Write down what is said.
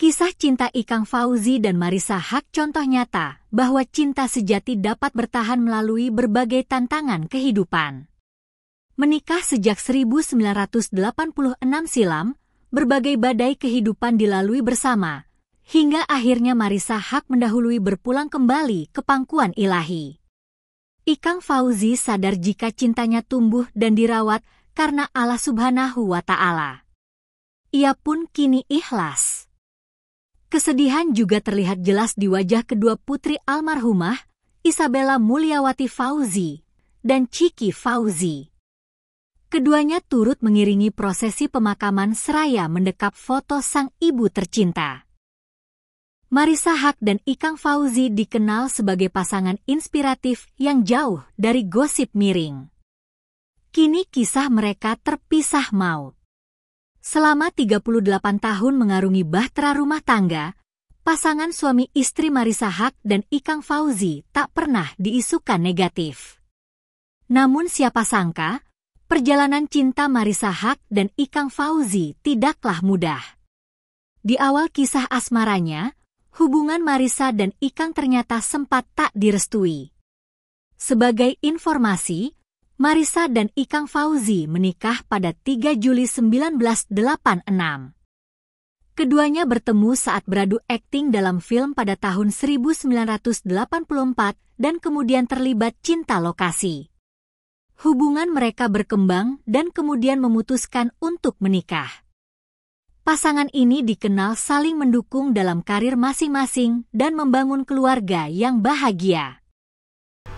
Kisah cinta Ikang Fauzi dan Marisa Hak contoh nyata bahwa cinta sejati dapat bertahan melalui berbagai tantangan kehidupan. Menikah sejak 1986 silam, berbagai badai kehidupan dilalui bersama, hingga akhirnya Marisa Hak mendahului berpulang kembali ke pangkuan ilahi. Ikang Fauzi sadar jika cintanya tumbuh dan dirawat karena Allah Subhanahu wa Ta'ala. Ia pun kini ikhlas Kesedihan juga terlihat jelas di wajah kedua putri almarhumah, Isabella Mulyawati Fauzi dan Ciki Fauzi. Keduanya turut mengiringi prosesi pemakaman seraya mendekap foto sang ibu tercinta. Marisa Hak dan Ikang Fauzi dikenal sebagai pasangan inspiratif yang jauh dari gosip miring. Kini kisah mereka terpisah maut. Selama 38 tahun mengarungi bahtera rumah tangga, pasangan suami istri Marisa Hak dan Ikang Fauzi tak pernah diisukan negatif. Namun siapa sangka, perjalanan cinta Marisa Hak dan Ikang Fauzi tidaklah mudah. Di awal kisah asmaranya, hubungan Marisa dan Ikang ternyata sempat tak direstui. Sebagai informasi, Marisa dan Ikang Fauzi menikah pada 3 Juli 1986. Keduanya bertemu saat beradu akting dalam film pada tahun 1984 dan kemudian terlibat cinta lokasi. Hubungan mereka berkembang dan kemudian memutuskan untuk menikah. Pasangan ini dikenal saling mendukung dalam karir masing-masing dan membangun keluarga yang bahagia.